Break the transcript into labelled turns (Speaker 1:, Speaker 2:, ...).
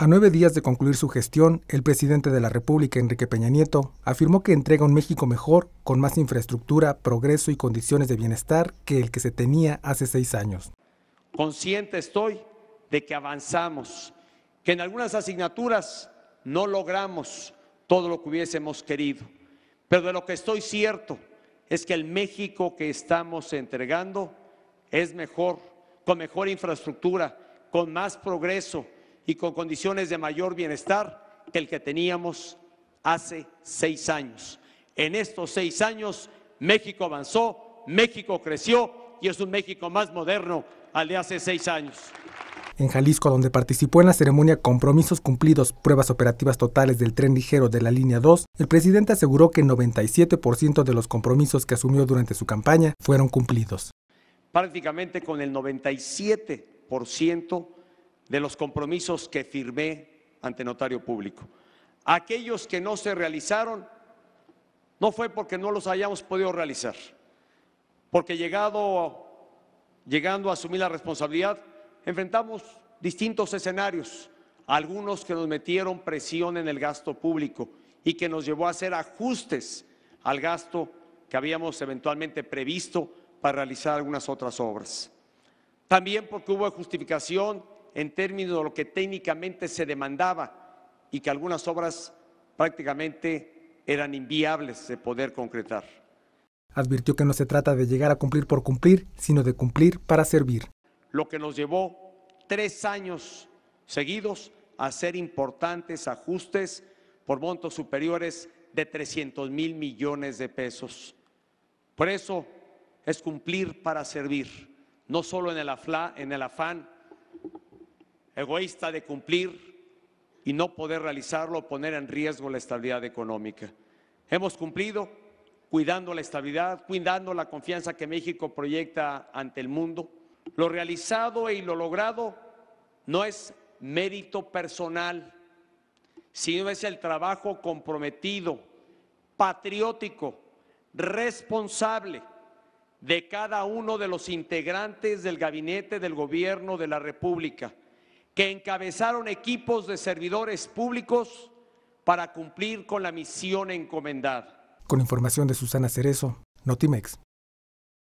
Speaker 1: A nueve días de concluir su gestión, el presidente de la República, Enrique Peña Nieto, afirmó que entrega un México mejor, con más infraestructura, progreso y condiciones de bienestar que el que se tenía hace seis años.
Speaker 2: Consciente estoy de que avanzamos, que en algunas asignaturas no logramos todo lo que hubiésemos querido, pero de lo que estoy cierto es que el México que estamos entregando es mejor, con mejor infraestructura, con más progreso y con condiciones de mayor bienestar que el que teníamos hace seis años. En estos seis años México avanzó, México creció y es un México más moderno al de hace seis años.
Speaker 1: En Jalisco, donde participó en la ceremonia Compromisos Cumplidos, pruebas operativas totales del tren ligero de la línea 2, el presidente aseguró que el 97% de los compromisos que asumió durante su campaña fueron cumplidos.
Speaker 2: Prácticamente con el 97% de los compromisos que firmé ante notario público. Aquellos que no se realizaron, no fue porque no los hayamos podido realizar, porque llegado, llegando a asumir la responsabilidad, enfrentamos distintos escenarios, algunos que nos metieron presión en el gasto público y que nos llevó a hacer ajustes al gasto que habíamos eventualmente previsto para realizar algunas otras obras. También porque hubo justificación en términos de lo que técnicamente se demandaba y que algunas obras prácticamente eran inviables de poder concretar.
Speaker 1: Advirtió que no se trata de llegar a cumplir por cumplir, sino de cumplir para servir.
Speaker 2: Lo que nos llevó tres años seguidos a hacer importantes ajustes por montos superiores de 300 mil millones de pesos. Por eso es cumplir para servir, no solo en el, afla, en el afán egoísta de cumplir y no poder realizarlo, poner en riesgo la estabilidad económica. Hemos cumplido cuidando la estabilidad, cuidando la confianza que México proyecta ante el mundo. Lo realizado y lo logrado no es mérito personal, sino es el trabajo comprometido, patriótico, responsable de cada uno de los integrantes del gabinete del gobierno de la República que encabezaron equipos de servidores públicos para cumplir con la misión encomendada.
Speaker 1: Con información de Susana Cerezo, Notimex.